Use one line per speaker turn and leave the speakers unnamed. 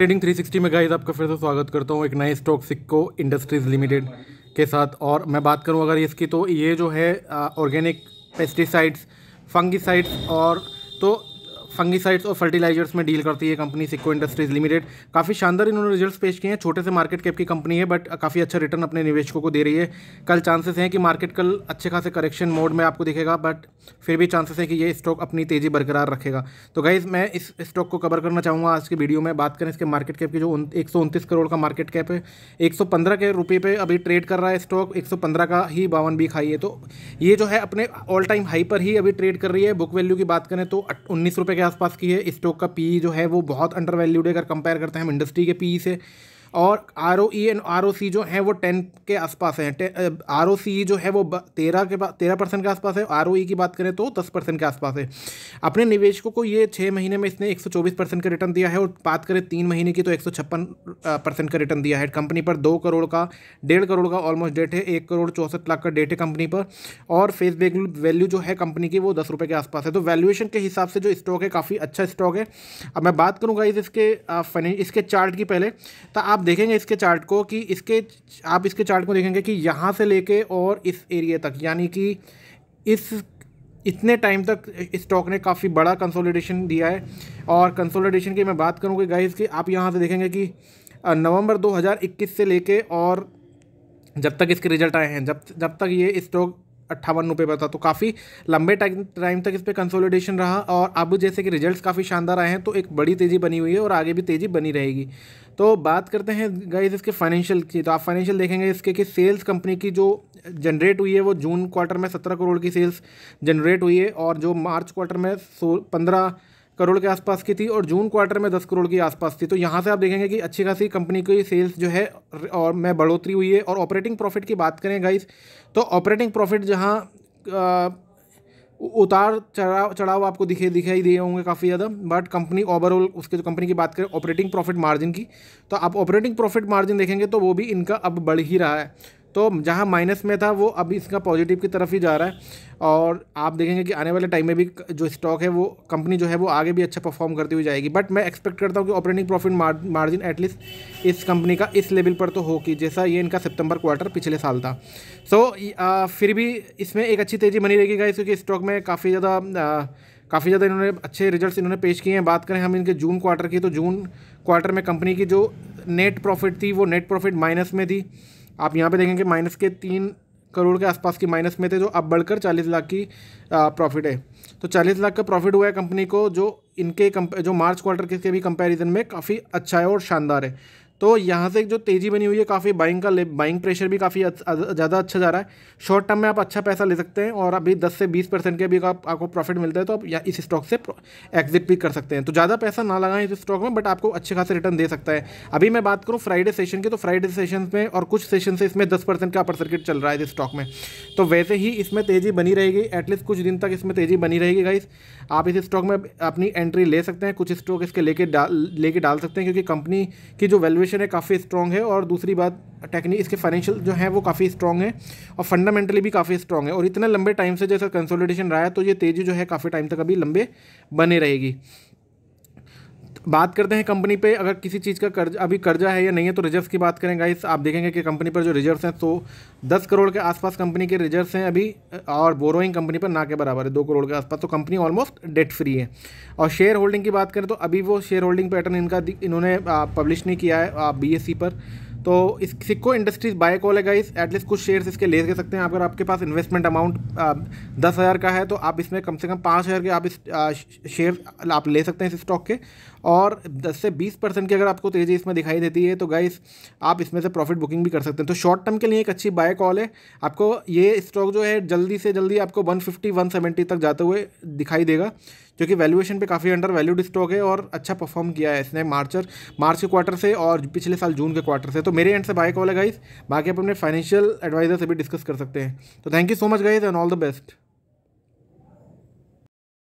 trading 360 में guys आपका फिर से स्वागत करता हूँ एक नए स्टॉक सिक्को इंडस्ट्रीज़ लिमिटेड के साथ और मैं बात करूँ अगर इसकी तो ये जो है ऑर्गेनिक पेस्टिसाइड्स फंगिसाइड्स और तो फंगीसाइड्स और फर्टिलाइजर्स में डील करती है कंपनी सिक्को इंडस्ट्रीज लिमिटेड काफ़ी शानदार इन्होंने रिजल्ट्स पेश किए हैं छोटे से मार्केट कैप की कंपनी है बट काफ़ी अच्छा रिटर्न अपने निवेशकों को दे रही है कल चांसेस हैं कि मार्केट कल अच्छे खासे करेक्शन मोड में आपको दिखेगा बट फिर भी चांसेस है कि ये स्टॉक अपनी तेज़ी बरकरार रखेगा तो गाइज मैं इस स्टॉक को कवर करना चाहूँगा आज की वीडियो में बात करें इसके मार्केट कैप की जो एक करोड़ का मार्केट कैप है एक के रुपये पर अभी ट्रेड कर रहा है स्टॉक एक का ही बावन बीक हाई है तो ये जो है अपने ऑल टाइम हाई पर ही अभी ट्रेड कर रही है बुक वैल्यू की बात करें तो उन्नीस रुपये के आसपास की है स्टॉक का पी जो है वो बहुत अंडर वैल्यूड है अगर कंपेयर करते हैं हम इंडस्ट्री के पी से और R O E and R O C जो हैं वो टेन के आसपास हैं आर ओ सी जो है वो तेरह के तेरह परसेंट के आसपास है आर ओ ई की बात करें तो दस परसेंट के आसपास है अपने निवेशकों को ये छः महीने में इसने एक सौ चौबीस परसेंट का रिटर्न दिया है और बात करें तीन महीने की तो एक सौ छप्पन परसेंट का रिटर्न दिया है कंपनी पर दो करोड़ का डेढ़ करोड़ का ऑलमोस्ट डेट है एक करोड़ चौंसठ लाख का डेट है कंपनी पर और फेस वैल्यू जो है कंपनी की वो दस रुपये के आसपास है तो वैल्यूएशन के हिसाब से जो स्टॉक है काफ़ी अच्छा स्टॉक है अब मैं बात करूँगा इसके फाइनेंस इसके चार्ट की पहले तो आप आप देखेंगे इसके चार्ट को कि इसके आप इसके चार्ट को देखेंगे कि यहाँ से लेके और इस एरिया तक यानी कि इस इतने टाइम तक स्टॉक ने काफ़ी बड़ा कंसोलिडेशन दिया है और कंसोलिडेशन की मैं बात करूँगी गाइज की आप यहाँ से देखेंगे कि नवंबर 2021 से लेके और जब तक इसके रिजल्ट आए हैं जब जब तक ये स्टॉक अट्ठावन रुपये पर था तो काफ़ी लंबे टाइम तक इस पर कंसोलिडेशन रहा और अब जैसे कि रिजल्ट्स काफ़ी शानदार आए हैं तो एक बड़ी तेज़ी बनी हुई है और आगे भी तेज़ी बनी रहेगी तो बात करते हैं गाइज इसके फाइनेंशियल की तो आप फाइनेंशियल देखेंगे इसके कि सेल्स कंपनी की जो जनरेट हुई है वो जून क्वार्टर में सत्रह करोड़ की सेल्स जनरेट हुई है और जो मार्च क्वार्टर में सो पंद्रह करोड़ के आसपास की थी और जून क्वार्टर में दस करोड़ के आसपास थी तो यहाँ से आप देखेंगे कि अच्छी खासी कंपनी की सेल्स जो है और मैं बढ़ोतरी हुई है और ऑपरेटिंग प्रॉफिट की बात करें गाइस तो ऑपरेटिंग प्रॉफिट जहाँ उतार चढ़ाव चढ़ाव आपको दिखे दिखाई दिए होंगे काफ़ी ज़्यादा बट कंपनी ओवरऑल उसके जो कंपनी की बात करें ऑपरेटिंग प्रॉफिट मार्जिन की तो आप ऑपरेटिंग प्रॉफिट मार्जिन देखेंगे तो वो भी इनका अब बढ़ ही रहा है तो जहाँ माइनस में था वो अभी इसका पॉजिटिव की तरफ ही जा रहा है और आप देखेंगे कि आने वाले टाइम में भी जो स्टॉक है वो कंपनी जो है वो आगे भी अच्छा परफॉर्म करती हुई जाएगी बट मैं एक्सपेक्ट करता हूँ कि ऑपरेटिंग प्रॉफिट मार्जिन एटलीस्ट इस कंपनी का इस लेवल पर तो हो कि जैसा ये इनका सितंबर क्वार्टर पिछले साल था सो so, फिर भी इसमें एक अच्छी तेज़ी बनी रहेगी गाइस क्योंकि स्टॉक में काफ़ी ज़्यादा काफ़ी ज़्यादा इन्होंने अच्छे रिज़ल्ट इन्होंने पेश किए हैं बात करें हम इनके जून क्वार्टर की तो जून क्वार्टर में कंपनी की जो नेट प्रॉफिट थी वो नेट प्रॉफिट माइनस में थी आप यहाँ पे देखेंगे माइनस के तीन करोड़ के आसपास की माइनस में थे जो अब बढ़कर चालीस लाख की प्रॉफिट है तो चालीस लाख का प्रॉफिट हुआ है कंपनी को जो इनके जो मार्च क्वार्टर के भी कंपैरिजन में काफ़ी अच्छा है और शानदार है तो यहाँ से जो तेज़ी बनी हुई है काफ़ी बाइंग का बाइंग प्रेशर भी काफ़ी ज़्यादा अच्छा जा रहा है शॉर्ट टर्म में आप अच्छा पैसा ले सकते हैं और अभी 10 से 20 परसेंट के भी आप, आपको प्रॉफिट मिलता है तो आप या इस स्टॉक से एग्जिट भी कर सकते हैं तो ज़्यादा पैसा ना लगाएं इस स्टॉक में बट आपको अच्छे खासे रिटर्न दे सकता है अभी मैं बात करूँ फ्राइडे सेशन की तो फ्राइडे सेशन में और कुछ सेशन से इसमें दस का अपर सर्किट चल रहा है इस स्टॉक में तो वैसे ही इसमें तेज़ी बनी रहेगी एटलीस्ट कुछ दिन तक इसमें तेज़ी बनी रहेगी गाइस आप इस स्टॉक में अपनी एंट्री ले सकते हैं कुछ स्टॉक इसके लेके डाल लेके डाल सकते हैं क्योंकि कंपनी की जो वैल्यूएशन एडमिनिस्ट्रेशन है काफ़ी स्ट्रॉन्ग है और दूसरी बात टेक्निक इसके फाइनेंशियल जो है वो काफ़ी स्ट्रॉन्ग है और फंडामेंटली भी काफ़ी स्ट्रॉन्ग है और इतने लंबे टाइम से जैसा कंसोलिडेशन रहा है तो ये तेज़ी जो है काफ़ी टाइम तक अभी लंबे बने रहेगी बात करते हैं कंपनी पे अगर किसी चीज़ का कर्ज अभी कर्जा है या नहीं है तो रिजर्व्स की बात करें गाइस आप देखेंगे कि कंपनी पर जो रिजर्व्स हैं तो दस करोड़ के आसपास कंपनी के रिजर्व्स हैं अभी और बोरोइंग कंपनी पर ना के बराबर है दो करोड़ के आसपास तो कंपनी ऑलमोस्ट डेट फ्री है और शेयर होल्डिंग की बात करें तो अभी वो शेयर होल्डिंग पैटर्न इनका इन्होंने पब्लिश नहीं किया है बी e पर तो इस सिक्को इंडस्ट्रीज बाय कॉल है गाइस एटलीस्ट कुछ शेयर्स इसके ले सकते हैं अगर आपके पास इन्वेस्टमेंट अमाउंट दस हज़ार का है तो आप इसमें कम से कम पाँच हज़ार के आप इस शेयर आप ले सकते हैं इस स्टॉक के और दस से बीस परसेंट की अगर आपको तेज़ी इसमें दिखाई देती है तो गाइस आप इसमें से प्रॉफिट बुकिंग भी कर सकते हैं तो शॉर्ट टर्म के लिए एक अच्छी बाय कॉल है आपको ये स्टॉक जो है जल्दी से जल्दी आपको वन फिफ्टी तक जाते हुए दिखाई देगा जो कि वैल्यूएशन पे काफ़ी अंडर वैल्यूड स्टॉक है और अच्छा परफॉर्म किया है इसने मार्चर मार्च के क्वार्टर से और पिछले साल जून के क्वार्टर से तो मेरे एंड से बाय कॉल है गाइस बाकी आप अपने फाइनेंशियल एडवाइजर से भी डिस्कस कर सकते हैं तो thank you so much guys and all the best